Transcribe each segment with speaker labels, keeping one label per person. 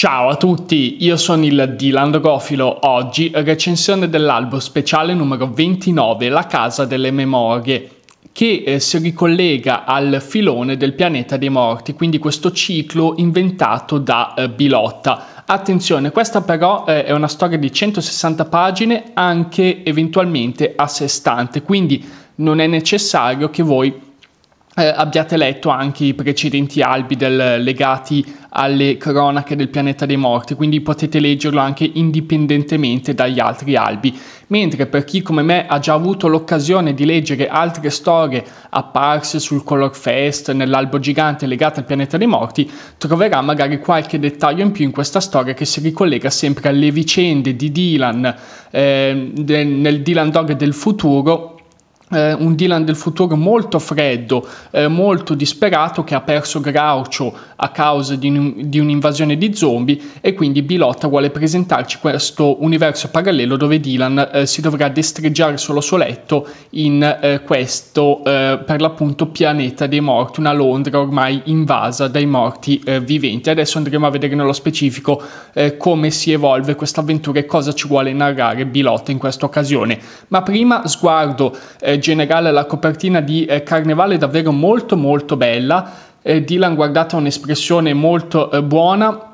Speaker 1: Ciao a tutti, io sono il Dylan Rofilo, oggi recensione dell'albo speciale numero 29, La Casa delle Memorie, che eh, si ricollega al filone del pianeta dei morti, quindi questo ciclo inventato da eh, Bilotta. Attenzione, questa però eh, è una storia di 160 pagine, anche eventualmente a sé stante, quindi non è necessario che voi eh, abbiate letto anche i precedenti albi del, legati alle cronache del pianeta dei morti, quindi potete leggerlo anche indipendentemente dagli altri albi. Mentre per chi come me ha già avuto l'occasione di leggere altre storie apparse sul Color Fest, nell'albo gigante legato al pianeta dei morti, troverà magari qualche dettaglio in più in questa storia che si ricollega sempre alle vicende di Dylan eh, de, nel Dylan Dog del futuro eh, un Dylan del futuro molto freddo, eh, molto disperato che ha perso Groucho a causa di, un, di, un'invasione di zombie e quindi Bilotta vuole presentarci questo universo parallelo dove Dylan eh, si dovrà destreggiare sullo suo letto in eh, questo eh, per l'appunto pianeta dei morti, una Londra ormai invasa dai morti eh, viventi. Adesso andremo a vedere nello specifico come si evolve questa avventura e cosa ci vuole narrare Bilotta in questa occasione. Ma prima sguardo eh, generale la copertina di eh, Carnevale è davvero molto molto bella. Eh, Dylan, guardate, ha un'espressione molto eh, buona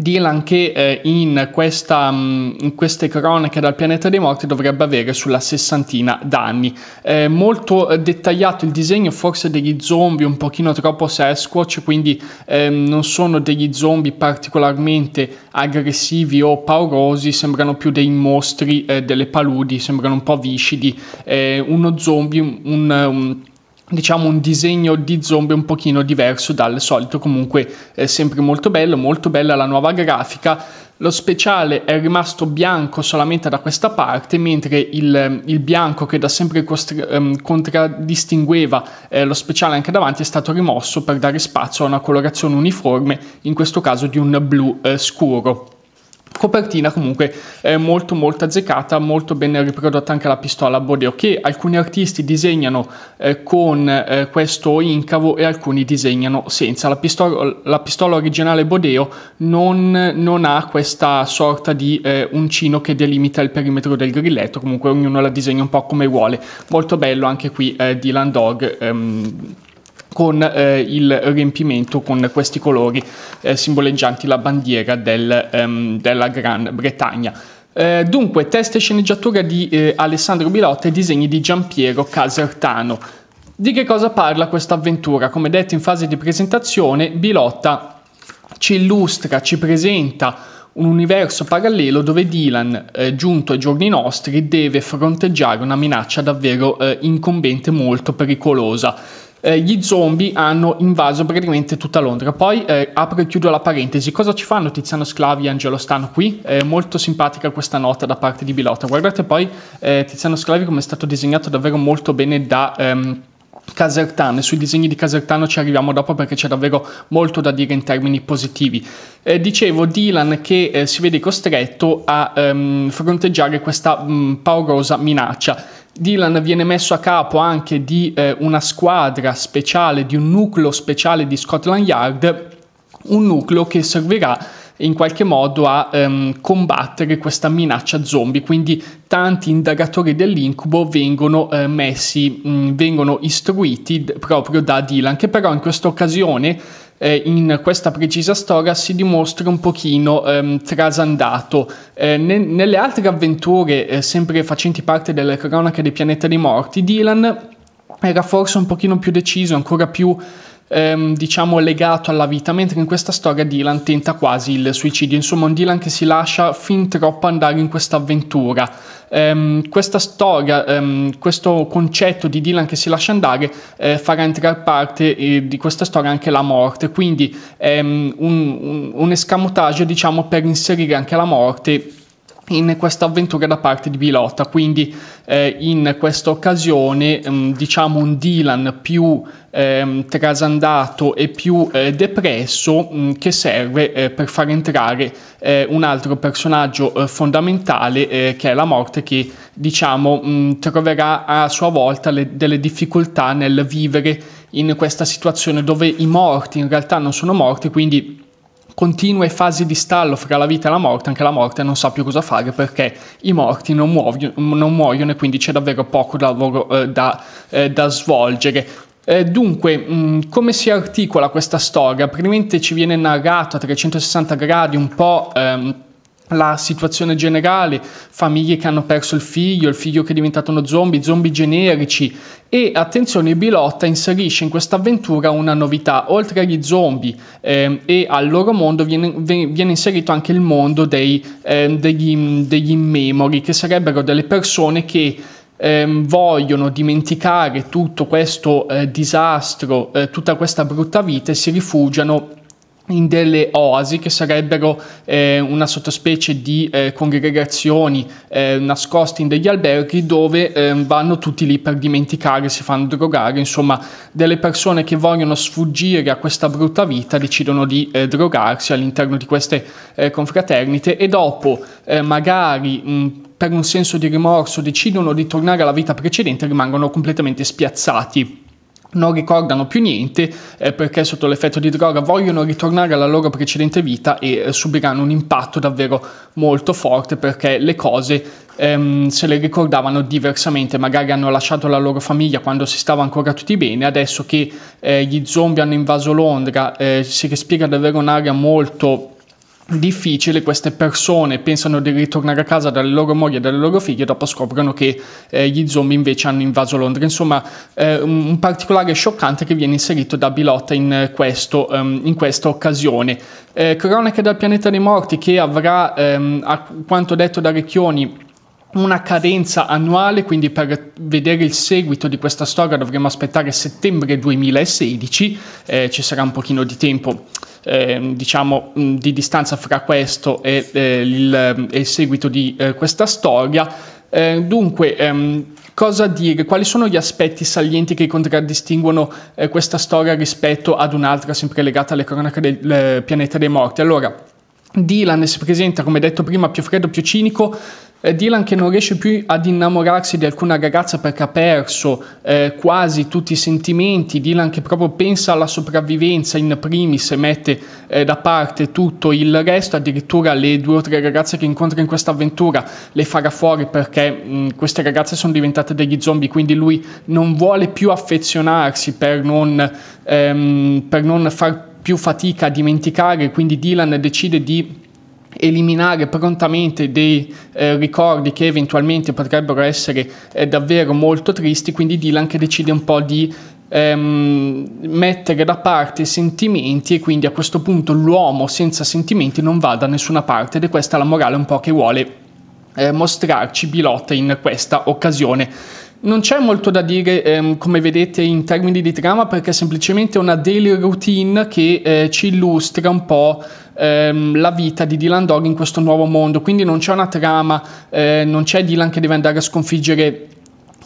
Speaker 1: Dylan che eh, in, questa, mm, in, queste cronache dal pianeta dei morti dovrebbe avere sulla sessantina d'anni. Eh, molto dettagliato il disegno, forse degli zombie un pochino troppo Sasquatch, quindi ehm, non sono degli zombie particolarmente aggressivi o paurosi, sembrano più dei mostri eh, delle paludi, sembrano un po' viscidi. uno zombie, un, un diciamo un disegno di zombie un pochino diverso dal solito comunque è sempre molto bello molto bella la nuova grafica lo speciale è rimasto bianco solamente da questa parte mentre il, il bianco che da sempre costri- ehm, contraddistingueva eh, lo speciale anche davanti è stato rimosso per dare spazio a una colorazione uniforme in questo caso di un blu eh, scuro copertina comunque è molto molto azzeccata, molto ben riprodotta anche la pistola Bodeo che alcuni artisti disegnano eh, con eh, questo incavo e alcuni disegnano senza. La pistola, la pistola originale Bodeo non, non, ha questa sorta di eh, uncino che delimita il perimetro del grilletto, comunque ognuno la disegna un po' come vuole. Molto bello anche qui eh, di Landog. Ehm, con eh, il riempimento con questi colori eh, simboleggianti la bandiera del, ehm, della Gran Bretagna. Eh, dunque, testa e sceneggiatura di eh, Alessandro Bilotta e disegni di Giampiero Casertano. Di che cosa parla questa avventura? Come detto in fase di presentazione, Bilotta ci illustra, ci presenta un universo parallelo dove Dylan, eh, giunto ai giorni nostri, deve fronteggiare una minaccia davvero eh, incombente molto pericolosa eh, gli zombie hanno invaso praticamente tutta Londra. Poi eh, apro e chiudo la parentesi. Cosa ci fanno Tiziano Sclavi e Angelo Stano qui? È molto simpatica questa nota da parte di Bilota. Guardate poi eh, Tiziano Sclavi come è stato disegnato davvero molto bene da... Ehm, Casertano sui disegni di Casertano ci arriviamo dopo perché c'è davvero molto da dire in termini positivi. Eh, dicevo Dylan che eh, si vede costretto a ehm, fronteggiare questa mh, paurosa minaccia. Dylan viene messo a capo anche di eh, una squadra speciale, di un nucleo speciale di Scotland Yard, un nucleo che servirà in qualche modo a ehm, combattere questa minaccia zombie. Quindi tanti indagatori dell'incubo vengono eh, messi, mh, vengono istruiti d- proprio da Dylan, che però in questa occasione eh, in questa precisa storia si dimostra un pochino ehm, trasandato. Eh, ne- nelle altre avventure, eh, sempre facenti parte delle cronache dei pianeta dei morti, Dylan era forse un pochino più deciso, ancora più ehm, diciamo legato alla vita, mentre in questa storia Dylan tenta quasi il suicidio, insomma un Dylan che si lascia fin troppo andare in questa avventura. Ehm, questa storia, ehm, questo concetto di Dylan che si lascia andare eh, farà entrare parte eh, di questa storia anche la morte, quindi ehm, un, un, un escamotage diciamo per inserire anche la morte in questa avventura da parte di Bilotta, quindi eh, in questa occasione mm, diciamo un Dylan più ehm, trasandato e più eh, depresso mm, che serve eh, per far entrare eh, un altro personaggio eh, fondamentale eh, che è la morte che diciamo mh, mm, troverà a sua volta le, delle difficoltà nel vivere in questa situazione dove i morti in realtà non sono morti, quindi continue fasi di stallo fra la vita e la morte, anche la morte non sa più cosa fare perché i morti non, muoio, non muoiono e quindi c'è davvero poco lavoro da, eh, da, eh, da svolgere. Eh, dunque, mh, mm, come si articola questa storia? Praticamente ci viene narrato a 360 gradi un po'... Ehm, la situazione generale, famiglie che hanno perso il figlio, il figlio che è diventato uno zombie, zombie generici e attenzione Bilotta inserisce in questa avventura una novità, oltre agli zombie eh, e al loro mondo viene, viene, inserito anche il mondo dei, eh, degli, degli immemori che sarebbero delle persone che Ehm, vogliono dimenticare tutto questo eh, disastro, eh, tutta questa brutta vita e si rifugiano in delle oasi che sarebbero eh, una sottospecie di eh, congregazioni eh, nascoste in degli alberghi dove ehm, vanno tutti lì per dimenticare, si fanno drogare, insomma delle persone che vogliono sfuggire a questa brutta vita decidono di eh, drogarsi all'interno di queste eh, confraternite e dopo eh, magari mh, per un senso di rimorso decidono di tornare alla vita precedente e rimangono completamente spiazzati non ricordano più niente eh, perché sotto l'effetto di droga vogliono ritornare alla loro precedente vita e eh, subiranno un impatto davvero molto forte perché le cose ehm, se le ricordavano diversamente, magari hanno lasciato la loro famiglia quando si stava ancora tutti bene, adesso che eh, gli zombie hanno invaso Londra eh, si respira davvero un'aria molto difficile, queste persone pensano di ritornare a casa dalle loro mogli e dalle loro figlie dopo scoprono che eh, gli zombie invece hanno invaso Londra. Insomma, eh, un particolare scioccante che viene inserito da Bilotta in, eh, questo, um, in questa occasione. Eh, Cronache dal pianeta dei morti che avrà, ehm, a quanto detto da Recchioni, una cadenza annuale, quindi per vedere il seguito di questa storia dovremo aspettare settembre 2016, eh, ci sarà un pochino di tempo Ehm, diciamo, di distanza fra questo e, eh, il, ehm, il, seguito di eh, questa storia. Eh, dunque, ehm, cosa dire? Quali sono gli aspetti salienti che contraddistinguono eh, questa storia rispetto ad un'altra sempre legata alle cronache del eh, Pianeta dei Morti? Allora, Dylan si presenta, come detto prima, più freddo, più cinico, Dylan che non riesce più ad innamorarsi di alcuna ragazza perché ha perso eh, quasi tutti i sentimenti, Dylan che proprio pensa alla sopravvivenza in primis e mette eh, da parte tutto il resto, addirittura le due o tre ragazze che incontra in questa avventura le farà fuori perché mh, mm, queste ragazze sono diventate degli zombie, quindi lui non vuole più affezionarsi per non, ehm, per non far più fatica a dimenticare, quindi Dylan decide di eliminare prontamente dei eh, ricordi che eventualmente potrebbero essere eh, davvero molto tristi, quindi Dylan che decide un po' di ehm, mettere da parte i sentimenti e quindi a questo punto l'uomo senza sentimenti non va da nessuna parte ed è questa la morale un po' che vuole eh, mostrarci Bilotta in questa occasione. Non c'è molto da dire, ehm, come vedete, in termini di trama, perché è semplicemente una daily routine che eh, ci illustra un po' ehm, la vita di Dylan Dog in questo nuovo mondo, quindi non c'è una trama, eh, non c'è Dylan che deve andare a sconfiggere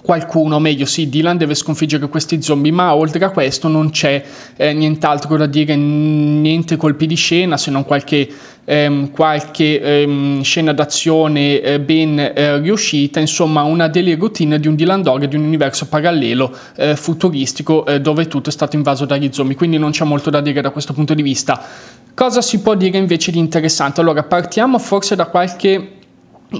Speaker 1: qualcuno, meglio sì, Dylan deve sconfiggere questi zombie, ma oltre a questo non c'è eh, nient'altro da dire, niente colpi di scena se non qualche, ehm, qualche ehm, scena d'azione eh, ben eh, riuscita, insomma una delle routine di un Dylan Dog, di un universo parallelo eh, futuristico eh, dove tutto è stato invaso dagli zombie, quindi non c'è molto da dire da questo punto di vista. Cosa si può dire invece di interessante? Allora partiamo forse da qualche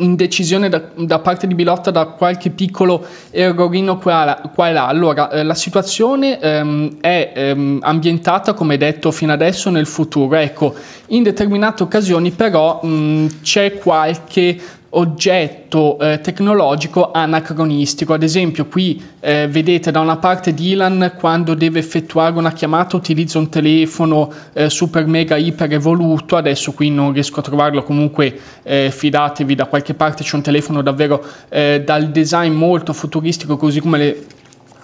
Speaker 1: indecisione da, da, parte di Bilotta da qualche piccolo errorino qua, qua e là. Allora, eh, la situazione ehm, è ehm, ambientata, come detto fino adesso, nel futuro. Ecco, in determinate occasioni però mh, c'è qualche oggetto eh, tecnologico anacronistico. Ad esempio, qui eh, vedete da una parte Dylan quando deve effettuare una chiamata utilizza un telefono eh, super mega iper evoluto. Adesso qui non riesco a trovarlo, comunque eh, fidatevi, da qualche parte c'è un telefono davvero eh, dal design molto futuristico, così come le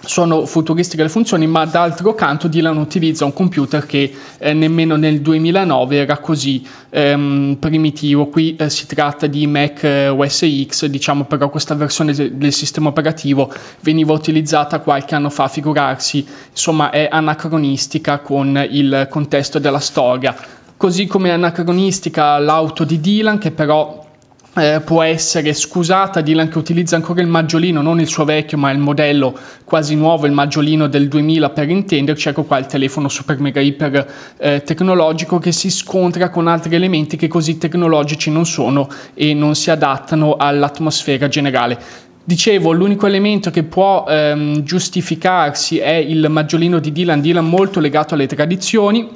Speaker 1: sono futuristiche le funzioni, ma d'altro canto Dylan utilizza un computer che eh, nemmeno nel 2009 era così ehm, primitivo. Qui eh, si tratta di Mac eh, OS X, diciamo però questa versione del sistema operativo veniva utilizzata qualche anno fa, figurarsi, insomma è anacronistica con il contesto della storia. Così come è anacronistica l'auto di Dylan che però eh, può essere scusata. Dylan che utilizza ancora il maggiolino, non il suo vecchio, ma il modello quasi nuovo, il maggiolino del 2000 per intenderci. Ecco qua il telefono super mega iper eh, tecnologico che si scontra con altri elementi che così tecnologici non sono e non si adattano all'atmosfera generale. Dicevo, l'unico elemento che può ehm, giustificarsi è il maggiolino di Dylan, Dylan molto legato alle tradizioni,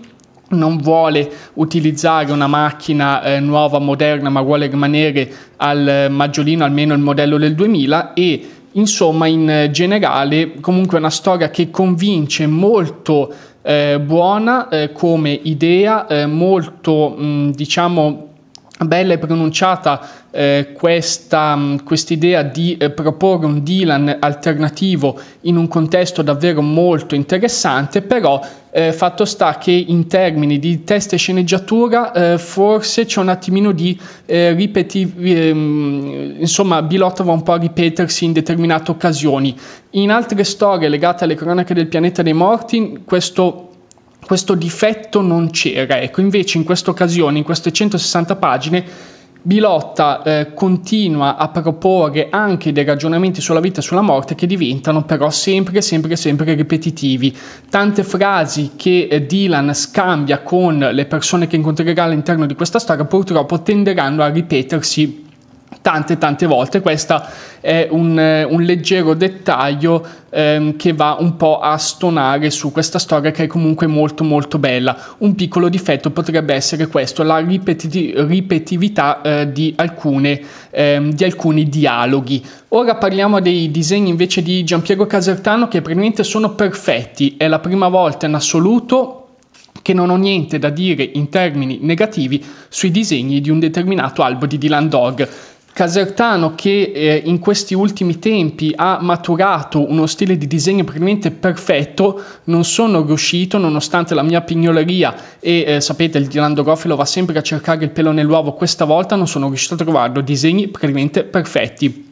Speaker 1: non vuole utilizzare una macchina eh, nuova, moderna, ma vuole rimanere al eh, maggiolino almeno il modello del 2000 e insomma in eh, generale comunque una storia che convince molto eh, buona eh, come idea, eh, molto mh, diciamo bella e pronunciata eh, questa mm, idea di eh, proporre un Dylan alternativo in un contesto davvero molto interessante, però eh, fatto sta che in termini di testa e sceneggiatura eh, forse c'è un attimino di eh, ripeti- ehm, insomma Bilotto va un po' a ripetersi in determinate occasioni. In altre storie legate alle cronache del pianeta dei morti, questo questo difetto non c'era. Ecco, invece in questa occasione, in queste 160 pagine, Bilotta eh, continua a proporre anche dei ragionamenti sulla vita e sulla morte che diventano però sempre, sempre, sempre ripetitivi. Tante frasi che eh, Dylan scambia con le persone che incontrerà all'interno di questa storia purtroppo tenderanno a ripetersi tante tante volte. Questo è un, eh, un leggero dettaglio ehm, che va un po' a stonare su questa storia che è comunque molto molto bella. Un piccolo difetto potrebbe essere questo, la ripeti- ripetività eh, di, alcune, ehm, di, alcuni dialoghi. Ora parliamo dei disegni invece di Giampiero Casertano che praticamente sono perfetti, è la prima volta in assoluto che non ho niente da dire in termini negativi sui disegni di un determinato albo di Dylan Dog. Casertano che eh, in questi ultimi tempi ha maturato uno stile di disegno praticamente perfetto, non sono riuscito nonostante la mia pignoleria e eh, sapete il Dilando Gofilo va sempre a cercare il pelo nell'uovo, questa volta non sono riuscito a trovarlo, disegni praticamente perfetti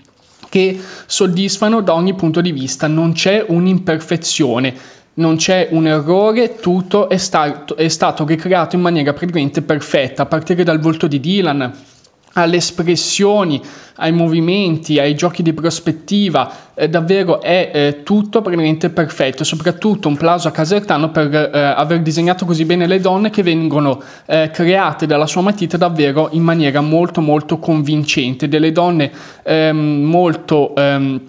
Speaker 1: che soddisfano da ogni punto di vista, non c'è un'imperfezione non c'è un errore, tutto è, sta- è, stato ricreato in maniera praticamente perfetta, a partire dal volto di Dylan, alle espressioni, ai movimenti, ai giochi di prospettiva, eh, davvero è eh, tutto praticamente perfetto. Soprattutto un plauso a Casertano per eh, aver disegnato così bene le donne che vengono eh, create dalla sua matita davvero in maniera molto molto convincente, delle donne ehm, molto... Ehm,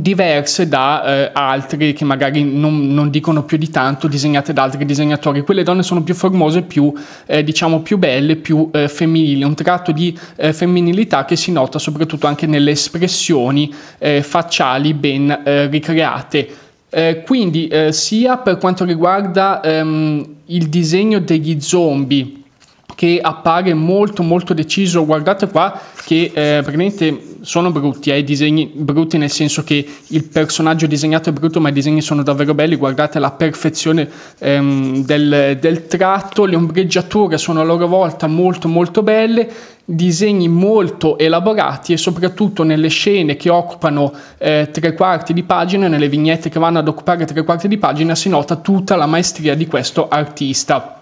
Speaker 1: diverse da eh, altri che magari non, non, dicono più di tanto, disegnate da altri disegnatori. Quelle donne sono più formose, più, eh, diciamo, più belle, più eh, femminili, un tratto di eh, femminilità che si nota soprattutto anche nelle espressioni eh, facciali ben eh, ricreate. quindi sia per quanto riguarda ehm, il disegno degli zombie, che appare molto molto deciso. Guardate qua che eh, praticamente sono brutti, eh, i disegni brutti nel senso che il personaggio disegnato è brutto, ma i disegni sono davvero belli, guardate la perfezione ehm, del, del tratto, le ombreggiature sono a loro volta molto molto belle, disegni molto elaborati e soprattutto nelle scene che occupano eh, tre quarti di pagina, nelle vignette che vanno ad occupare tre quarti di pagina, si nota tutta la maestria di questo artista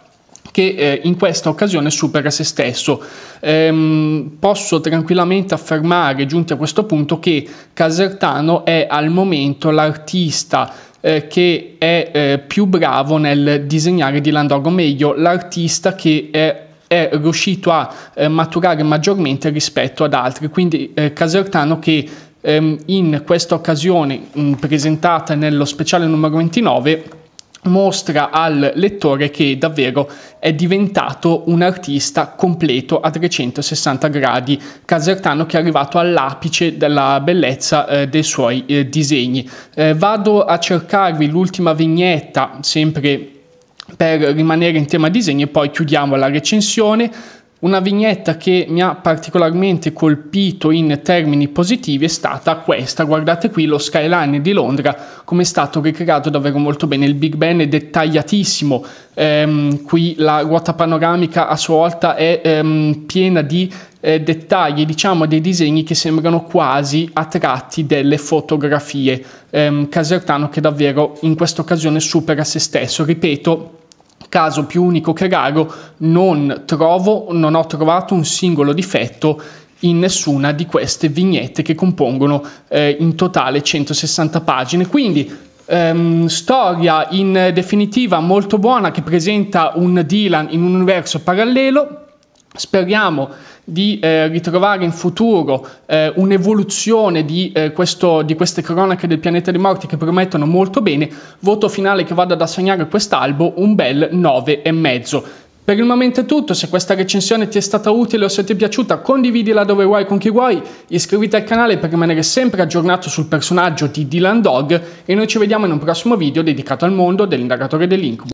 Speaker 1: che eh, in questa occasione supera se stesso. Ehm, posso tranquillamente affermare, giunti a questo punto, che Casertano è al momento l'artista eh, che è eh, più bravo nel disegnare di Landorgo, meglio l'artista che è è riuscito a eh, maturare maggiormente rispetto ad altri, quindi eh, Casertano che ehm, in questa occasione mh, mm, presentata nello speciale numero 29 mostra al lettore che davvero è diventato un artista completo a 360 gradi casertano che è arrivato all'apice della bellezza eh, dei suoi eh, disegni. Eh, vado a cercarvi l'ultima vignetta, sempre per rimanere in tema disegni e poi chiudiamo la recensione. Una vignetta che mi ha particolarmente colpito in termini positivi è stata questa, guardate qui lo skyline di Londra, come è stato ricreato davvero molto bene, il Big Ben è dettagliatissimo, ehm, qui la ruota panoramica a sua volta è ehm, piena di eh, dettagli, diciamo dei disegni che sembrano quasi a tratti delle fotografie. Ehm, Casertano che davvero in questa occasione supera se stesso, ripeto caso più unico che raro, non trovo, non ho trovato un singolo difetto in nessuna di queste vignette che compongono eh, in totale 160 pagine. Quindi ehm, storia in definitiva molto buona che presenta un Dylan in un universo parallelo. Speriamo di eh, ritrovare in futuro eh, un'evoluzione di, eh, questo, di, queste cronache del pianeta dei morti che promettono molto bene, voto finale che vado ad assegnare a quest'albo un bel 9,5. Per il momento è tutto, se questa recensione ti è stata utile o se ti è piaciuta condividila dove vuoi con chi vuoi, iscriviti al canale per rimanere sempre aggiornato sul personaggio di Dylan Dog e noi ci vediamo in un prossimo video dedicato al mondo dell'indagatore dell'incubo.